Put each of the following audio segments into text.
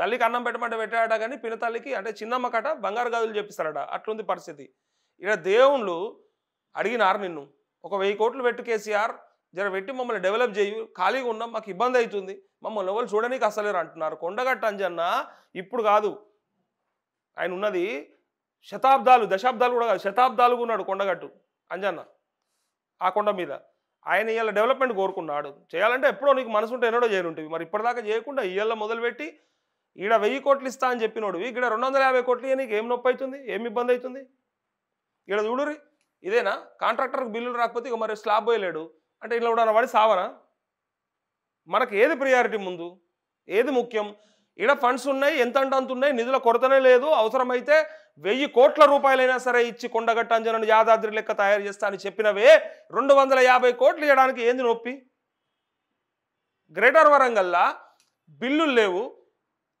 తల్లికి అన్నం పెట్టమంటే పెట్టాడ కానీ తల్లికి అంటే చిన్నమ్మ కట బంగారు గదులు చెప్పిస్తారట అట్లుంది పరిస్థితి ఇక్కడ దేవుళ్ళు అడిగినారు నిన్ను ఒక వెయ్యి కోట్లు పెట్టు కేసీఆర్ జర పెట్టి మమ్మల్ని డెవలప్ చేయు ఖాళీగా ఉన్నాం మాకు ఇబ్బంది అవుతుంది మమ్మల్ని ఎవరు చూడడానికి అసలేరు అంటున్నారు కొండగట్ట అంజన్న ఇప్పుడు కాదు ఆయన ఉన్నది శతాబ్దాలు దశాబ్దాలు కూడా కాదు శతాబ్దాలు ఉన్నాడు కొండగట్టు అంజన్న ఆ కొండ మీద ఆయన ఇవాళ డెవలప్మెంట్ కోరుకున్నాడు చేయాలంటే ఎప్పుడో నీకు మనసు ఉంటే ఎన్నడో చేయనుంటుంది మరి ఇప్పటిదాకా చేయకుండా ఇవాళ మొదలుపెట్టి ఈడ వెయ్యి కోట్లు ఇస్తా అని చెప్పినోడు ఇక్కడ రెండు వందల యాభై కోట్లు నీకు ఏం నొప్పి అవుతుంది ఏం ఇబ్బంది అవుతుంది ఈడ చూడురి ఇదేనా కాంట్రాక్టర్కి బిల్లులు రాకపోతే ఇక మరి స్లాబ్ పోయలేడు అంటే ఇలా కూడా వాడి సావనా మనకు ఏది ప్రియారిటీ ముందు ఏది ముఖ్యం ఈడ ఫండ్స్ ఉన్నాయి ఎంత అంటే ఉన్నాయి నిధుల కొరతనే లేదు అవసరమైతే వెయ్యి కోట్ల రూపాయలైనా సరే ఇచ్చి కొండగట్టాంజనను యాదాద్రి లెక్క తయారు చేస్తా అని చెప్పినవే రెండు వందల యాభై కోట్లు ఇవ్వడానికి ఏంది నొప్పి గ్రేటర్ వరంగల్లా బిల్లులు లేవు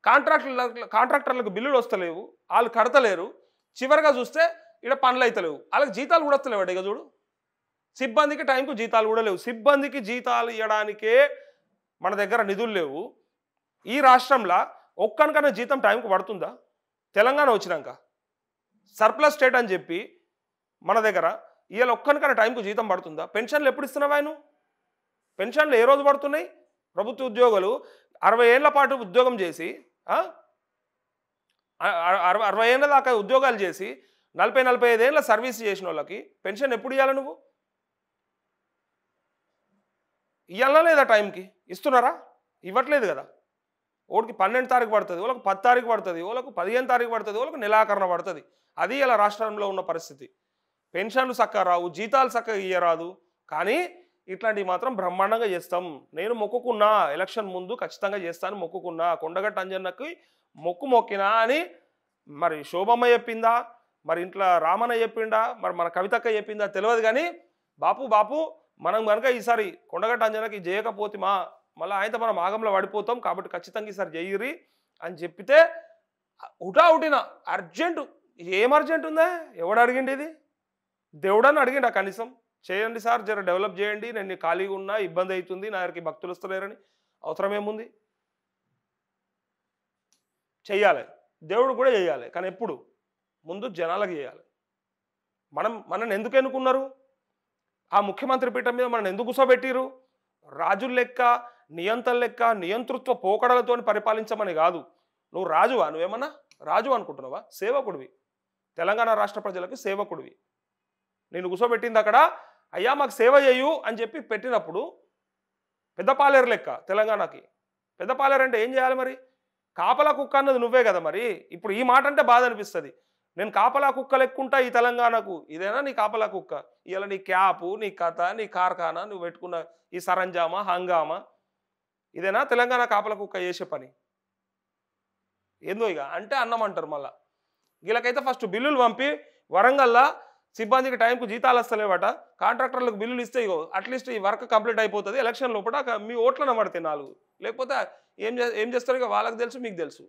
కాంట్రాక్టర్ల కాంట్రాక్టర్లకు బిల్లులు వస్తలేవు వాళ్ళు కడతలేరు చివరిగా చూస్తే ఇక్కడ పనులు అవుతలేవు వాళ్ళకి జీతాలు కూడా వస్తలేవు అడిగా చూడు సిబ్బందికి టైంకు జీతాలు కూడా లేవు సిబ్బందికి జీతాలు ఇవ్వడానికే మన దగ్గర నిధులు లేవు ఈ రాష్ట్రంలో ఒక్కనికన్నా జీతం టైంకు పడుతుందా తెలంగాణ వచ్చినాక సర్ప్లస్ స్టేట్ అని చెప్పి మన దగ్గర ఇవాళ ఒక్కనికన్నా టైంకు జీతం పడుతుందా పెన్షన్లు ఎప్పుడు ఇస్తున్నావా పెన్షన్లు ఏ రోజు పడుతున్నాయి ప్రభుత్వ ఉద్యోగులు అరవై ఏళ్ళ పాటు ఉద్యోగం చేసి అరవై అరవై ఏళ్ళ దాకా ఉద్యోగాలు చేసి నలభై నలభై ఐదేళ్ళ సర్వీస్ చేసిన వాళ్ళకి పెన్షన్ ఎప్పుడు ఇవ్వాలి నువ్వు ఇవ్వాలా లేదా టైంకి ఇస్తున్నారా ఇవ్వట్లేదు కదా ఒకటికి పన్నెండు తారీఖు పడుతుంది వాళ్ళకి పది తారీఖు పడుతుంది వాళ్ళకి పదిహేను తారీఖు పడుతుంది వాళ్ళకి నెలాకరణ పడుతుంది అది ఇలా రాష్ట్రంలో ఉన్న పరిస్థితి పెన్షన్లు చక్కగా రావు జీతాలు చక్కగా ఇయ్యరాదు కానీ ఇట్లాంటివి మాత్రం బ్రహ్మాండంగా చేస్తాం నేను మొక్కుకున్నా ఎలక్షన్ ముందు ఖచ్చితంగా చేస్తాను మొక్కుకున్నా కొండగట్ట అంజన్నకి మొక్కు మొక్కినా అని మరి శోభమ్మ చెప్పిందా మరి ఇంట్లో రామన్న చెప్పిండా మరి మన కవితక్క చెప్పిందా తెలియదు కానీ బాపు బాపు మనం కనుక ఈసారి కొండగట్ట అంజనకి చేయకపోతే మా మళ్ళీ ఆయనతో మనం ఆగంలో పడిపోతాం కాబట్టి ఖచ్చితంగా ఈసారి జయ్యిరి అని చెప్పితే హుటాహుటిన అర్జెంటు ఏం అర్జెంట్ ఉందా ఎవడు అడిగిండి ఇది దేవుడని అడిగిండా కనీసం చేయండి సార్ జర డెవలప్ చేయండి నేను ఖాళీగా ఉన్నా ఇబ్బంది అవుతుంది నా దగ్గరికి భక్తులు వస్తలేరని అవసరం ఏముంది చెయ్యాలి దేవుడు కూడా చేయాలి కానీ ఎప్పుడు ముందు జనాలకు చేయాలి మనం మనల్ని ఎందుకు ఎన్నుకున్నారు ఆ ముఖ్యమంత్రి పీఠం మీద మనం ఎందుకు కూర్చోబెట్టిరు రాజుల లెక్క నియంత్రణ లెక్క నియంతృత్వ పోకడలతో పరిపాలించమని కాదు నువ్వు రాజువా నువ్వేమన్నా రాజు అనుకుంటున్నావా సేవకుడివి తెలంగాణ రాష్ట్ర ప్రజలకు సేవకుడివి నేను కూసోబెట్టింది అక్కడ అయ్యా మాకు సేవ చేయు అని చెప్పి పెట్టినప్పుడు పెద్దపాలేరు లెక్క తెలంగాణకి పెద్దపాలేరు అంటే ఏం చేయాలి మరి కాపలా కుక్క అన్నది నువ్వే కదా మరి ఇప్పుడు ఈ మాట అంటే బాధ అనిపిస్తుంది నేను కాపలా కుక్క లెక్కుంటా ఈ తెలంగాణకు ఇదేనా నీ కాపలా కుక్క ఇలా నీ క్యాపు నీ కథ నీ కార్ఖానా నువ్వు పెట్టుకున్న ఈ సరంజామా హంగామా ఇదేనా తెలంగాణ కాపల కుక్క చేసే పని ఏందో ఇక అంటే అన్నం అంటారు మళ్ళీ వీళ్ళకైతే ఫస్ట్ బిల్లులు పంపి వరంగల్లా సిబ్బందికి టైంకు జీతాలు వస్తలేవట కాంట్రాక్టర్లకు బిల్లులు ఇస్తే ఇగో అట్లీస్ట్ ఈ వర్క్ కంప్లీట్ అయిపోతుంది ఎలక్షన్ లోపల మీ ఓట్లను పడితే నాలుగు లేకపోతే ఏం ఏం చేస్తారు ఇక వాళ్ళకి తెలుసు మీకు తెలుసు